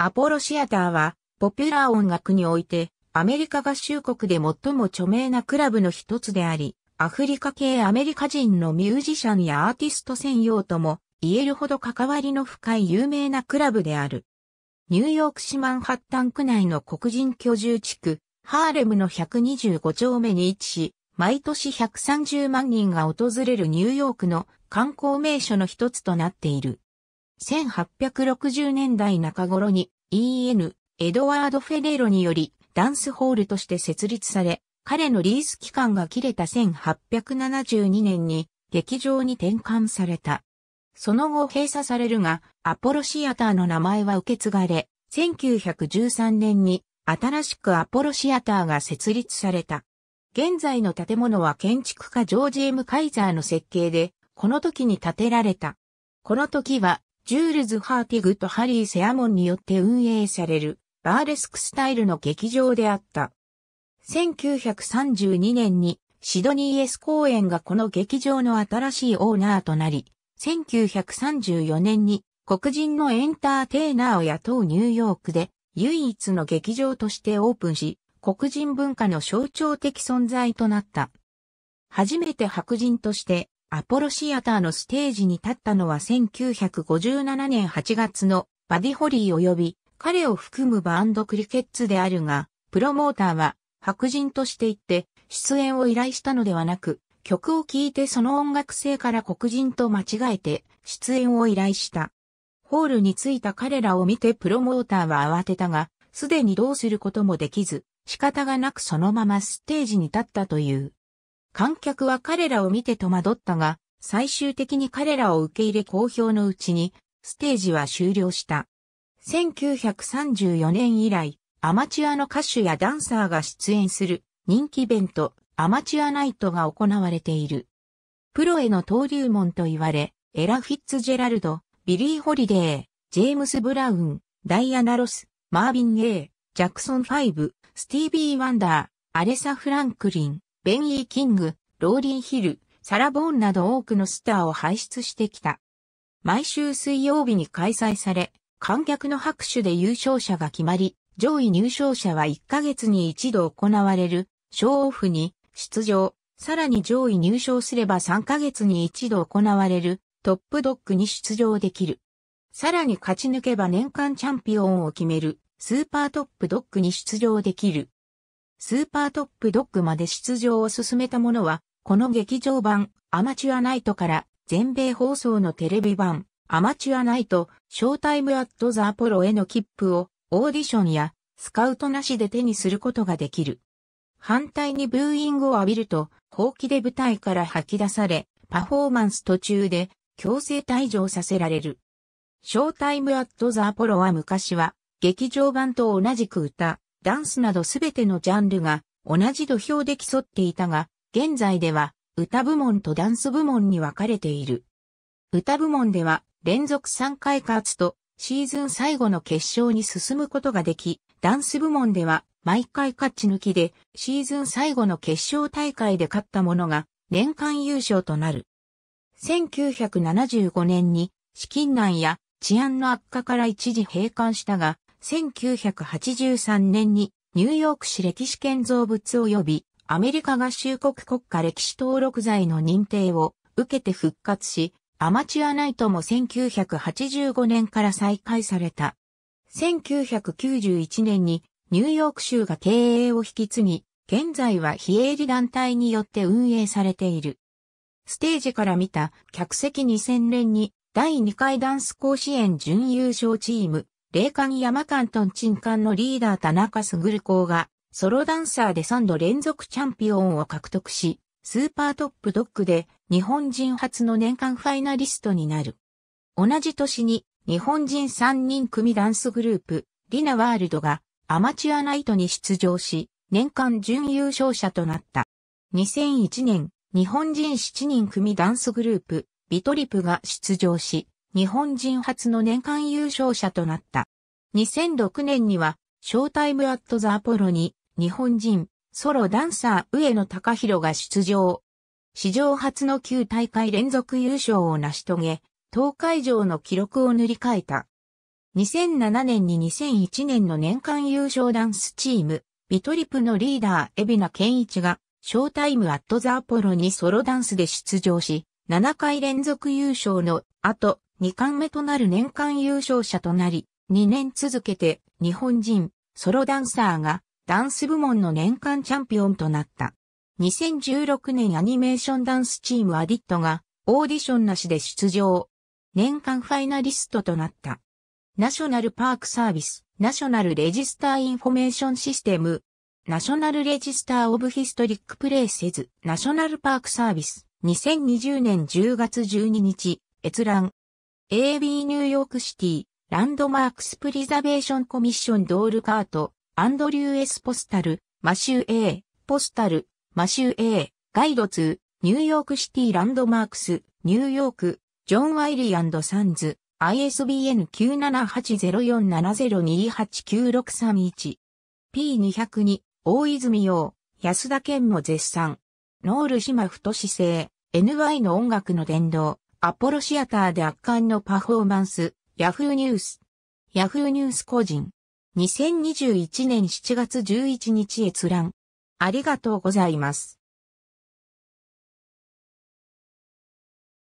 アポロシアターは、ポピュラー音楽において、アメリカ合衆国で最も著名なクラブの一つであり、アフリカ系アメリカ人のミュージシャンやアーティスト専用とも言えるほど関わりの深い有名なクラブである。ニューヨーク市マンハッタン区内の黒人居住地区、ハーレムの125丁目に位置し、毎年130万人が訪れるニューヨークの観光名所の一つとなっている。1860年代中頃に E.N. エドワード・フェレロによりダンスホールとして設立され、彼のリース期間が切れた1872年に劇場に転換された。その後閉鎖されるが、アポロシアターの名前は受け継がれ、1913年に新しくアポロシアターが設立された。現在の建物は建築家ジョージ・エム・カイザーの設計で、この時に建てられた。この時はジュールズ・ハーティグとハリー・セアモンによって運営されるバーレスクスタイルの劇場であった。1932年にシドニー・エス公演がこの劇場の新しいオーナーとなり、1934年に黒人のエンターテイナーを雇うニューヨークで唯一の劇場としてオープンし、黒人文化の象徴的存在となった。初めて白人としてアポロシアターのステージに立ったのは1957年8月のバディホリー及び彼を含むバンドクリケッツであるが、プロモーターは白人として言って出演を依頼したのではなく、曲を聴いてその音楽性から黒人と間違えて出演を依頼した。ホールに着いた彼らを見てプロモーターは慌てたが、すでにどうすることもできず、仕方がなくそのままステージに立ったという。観客は彼らを見て戸惑ったが、最終的に彼らを受け入れ好評のうちに、ステージは終了した。1934年以来、アマチュアの歌手やダンサーが出演する人気イベント、アマチュアナイトが行われている。プロへの登竜門と言われ、エラ・フィッツジェラルド、ビリー・ホリデー、ジェームス・ブラウン、ダイアナ・ロス、マービン・ゲイ、ジャクソン・ファイブ、スティービー・ワンダー、アレサ・フランクリン、ベンイー・キング、ローリン・ヒル、サラ・ボーンなど多くのスターを輩出してきた。毎週水曜日に開催され、観客の拍手で優勝者が決まり、上位入賞者は1ヶ月に一度行われる、ショーオフに出場、さらに上位入賞すれば3ヶ月に一度行われる、トップドッグに出場できる。さらに勝ち抜けば年間チャンピオンを決める、スーパートップドッグに出場できる。スーパートップドッグまで出場を進めたものは、この劇場版アマチュアナイトから全米放送のテレビ版アマチュアナイトショータイムアットザアポロへの切符をオーディションやスカウトなしで手にすることができる。反対にブーイングを浴びると、放棄で舞台から吐き出され、パフォーマンス途中で強制退場させられる。ショータイムアットザアポロは昔は劇場版と同じく歌、ダンスなどすべてのジャンルが同じ土俵で競っていたが、現在では歌部門とダンス部門に分かれている。歌部門では連続3回勝つとシーズン最後の決勝に進むことができ、ダンス部門では毎回勝ち抜きでシーズン最後の決勝大会で勝った者が年間優勝となる。1975年に資金難や治安の悪化から一時閉館したが、1983年にニューヨーク市歴史建造物及びアメリカ合衆国国家歴史登録罪の認定を受けて復活し、アマチュアナイトも1985年から再開された。1991年にニューヨーク州が経営を引き継ぎ、現在は非営利団体によって運営されている。ステージから見た客席2000年に第2回ダンス甲子園準優勝チーム、霊感山間トン鎮館のリーダー田中卓校が、ソロダンサーで3度連続チャンピオンを獲得し、スーパートップドッグで日本人初の年間ファイナリストになる。同じ年に日本人3人組ダンスグループ、リナワールドがアマチュアナイトに出場し、年間準優勝者となった。2001年、日本人7人組ダンスグループ、ビトリプが出場し、日本人初の年間優勝者となった。2006年には、ショータイムアットザアポロに、日本人、ソロダンサー上野隆弘が出場。史上初の9大会連続優勝を成し遂げ、東海上の記録を塗り替えた。2007年に2001年の年間優勝ダンスチーム、ビトリプのリーダー、海老名健一が、ショータイムアットザアポロにソロダンスで出場し、7回連続優勝の後、2冠目となる年間優勝者となり、2年続けて日本人ソロダンサーがダンス部門の年間チャンピオンとなった。2016年アニメーションダンスチームアディットがオーディションなしで出場。年間ファイナリストとなった。ナショナルパークサービス、ナショナルレジスターインフォメーションシステム、ナショナルレジスターオブヒストリックプレイセズ、ナショナルパークサービス、2020年10月12日、閲覧。AB ニューヨークシティ、ランドマークスプリザベーションコミッションドールカート、アンドリュース・ポスタル、マシュー A、ポスタル、マシュー A、ガイド2、ニューヨークシティランドマークス、ニューヨーク、ジョン・ワイリーサンズ、ISBN 9780470289631。P202、大泉洋、安田健も絶賛。ノール島太姿勢、NY の音楽の伝道。アポロシアターで圧巻のパフォーマンス、ヤフーニュース。ヤフーニュース個人。2021年7月11日閲覧。ありがとうございます。